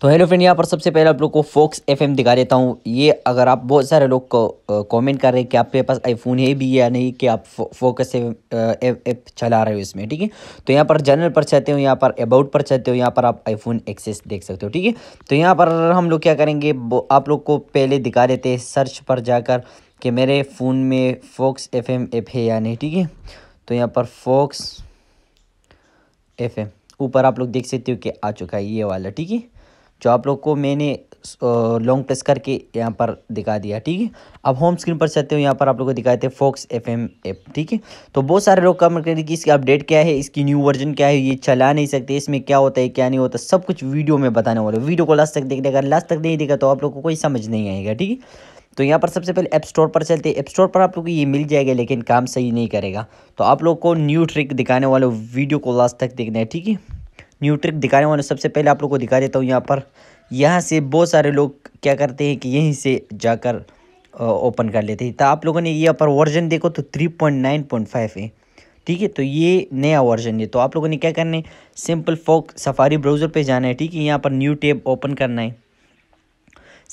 तो hello friend यहाँ पर सबसे पहले आप लोग को फोक्स एफएम दिखा देता हूँ ये अगर आप बहुत सारे लोग को कमेंट कर रहे हैं कि आपके पास आईफोन है भी या नहीं कि आप फो, फोकस एफ चला रहे हो इसमें ठीक है तो यहाँ पर जनरल पर चाहते हो यहाँ पर अबाउट पर चाहते हो यहाँ पर आप आईफोन एक्सेस देख सकते हो ठीक है तो यहाँ पर हम लोग क्या करेंगे आप लोग को पहले दिखा देते हैं सर्च पर जाकर कि मेरे फ़ोन में फोक्स एफ एप है या नहीं ठीक है तो यहाँ पर फोक्स एफ ऊपर आप लोग देख सकते हो कि आ चुका है ये वाला ठीक है जो आप लोग को मैंने लॉन्ग प्रेस करके यहाँ पर दिखा दिया ठीक है अब होम स्क्रीन पर चलते हो यहाँ पर आप लोग को दिखाते हैं फोक्स एफ एम ऐप ठीक है तो बहुत सारे लोग कमेंट हैं कि इसकी अपडेट क्या है इसकी न्यू वर्जन क्या है ये चला नहीं सकते इसमें क्या होता है क्या नहीं होता सब कुछ वीडियो में बताने वाले वीडियो को लास्ट तक देखने अगर लास्ट तक नहीं देखा तो आप लोग को कोई समझ नहीं आएगा ठीक है तो यहाँ पर सबसे पहले ऐप स्टोर पर चलते ऐप स्टोर पर आप लोग को ये मिल जाएगा लेकिन काम सही नहीं करेगा तो आप लोग को न्यू ट्रिक दिखाने वाले वीडियो को लास्ट तक देखना है ठीक है न्यू ट्रिक दिखा रहा हूँ सबसे पहले आप लोग को दिखा देता हूँ यहाँ पर यहाँ से बहुत सारे लोग क्या करते हैं कि यहीं से जाकर ओपन कर लेते हैं तो आप लोगों ने यहाँ पर वर्जन देखो तो three point nine point five है ठीक है तो ये नया वर्जन है तो आप लोगों ने क्या करना है सिंपल फोक सफारी ब्राउज़र पे जाना है ठीक है यहाँ पर न्यू टेब ओपन करना है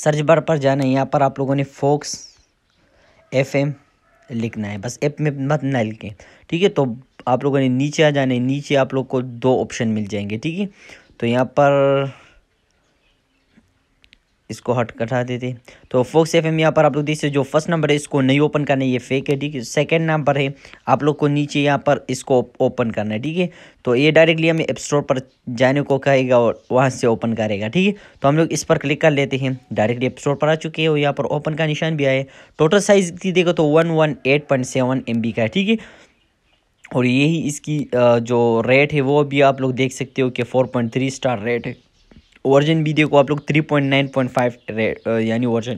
सर्च बार पर जाना है यहाँ पर आप लोगों ने फोक्स एफ लिखना है बस एप में मत ना लिखें ठीक है तो आप लोगों ने नीचे आ जाने नीचे आप लोग को दो ऑप्शन मिल जाएंगे ठीक है तो यहाँ पर इसको हट कटा देते तो फोक्स एफ एम यहाँ पर आप लोग देखिए जो फर्स्ट नंबर है इसको नहीं ओपन करना है ये फेक है ठीक है सेकेंड नंबर है आप लोग को नीचे यहाँ पर इसको ओपन करना है ठीक है तो ये डायरेक्टली हमें ऐप स्टोर पर जाने को कहेगा और वहाँ से ओपन करेगा ठीक है तो हम लोग इस पर क्लिक कर लेते हैं डायरेक्टली ऐप स्टोर पर आ चुके हैं और यहाँ पर ओपन का निशान भी आया है टोटल साइज़ की देखो तो one one eight point seven M B का है ठीक है और यही इसकी जो रेट है वो भी आप लोग देख सकते हो कि four point three star rate है वर्जन भी देखो आप लोग three point nine point five rate यानी वर्जन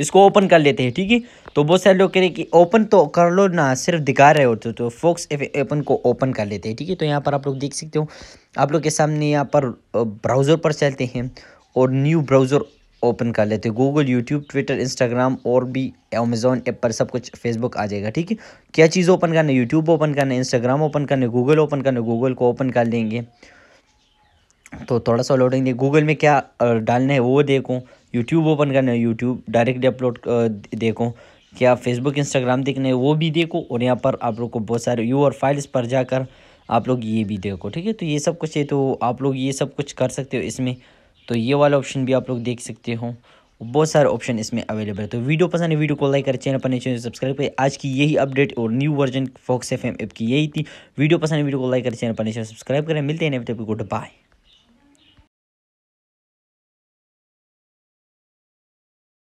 इसको ओपन कर लेते हैं ठीक है तो बहुत सारे लोग कह रहे हैं कि ओपन तो कर लो ना सिर्फ दिखा रहे होते तो फोक्स तो एपन को ओपन कर लेते हैं ठीक है तो यहाँ पर आप लोग देख सकते हो आप लोग के सामने यहाँ पर ब्राउज़र पर चलते हैं और न्यू ब्राउज़र ओपन कर लेते हैं गूगल यूट्यूब ट्विटर इंस्टाग्राम और भी अमेजोन ऐप पर सब कुछ फेसबुक आ जाएगा ठीक है क्या चीज़ ओपन करना है यूट्यूब ओपन करना है इंस्टाग्राम ओपन करना है गूगल ओपन करना है गूगल को ओपन कर लेंगे तो थोड़ा सा लोडिंग गूगल में क्या डालना है वो देखो यूट्यूब ओपन करना है यूट्यूब डायरेक्ट अपलोड देखो क्या फेसबुक इंस्टाग्राम देखना है वो भी देखो और यहाँ पर आप लोग को बहुत सारे यू और फाइल्स पर जाकर आप लोग ये भी देखो ठीक है तो ये सब कुछ है तो आप लोग ये सब कुछ कर सकते हो इसमें तो ये वाला ऑप्शन भी आप लोग देख सकते हो बहुत सारे ऑप्शन इसमें अवेलेबल है तो वीडियो पसंद है वीडियो को लाइक करें चैनल पर नहीं चैनल सब्सक्राइब करें आज की यही अपडेट और new version Fox F M app की यही थी वीडियो पसंद है वीडियो को लाइक करें चैनल पर नहीं चैनल सब्सक्राइब करें मिलते हैं नए को गुड बाय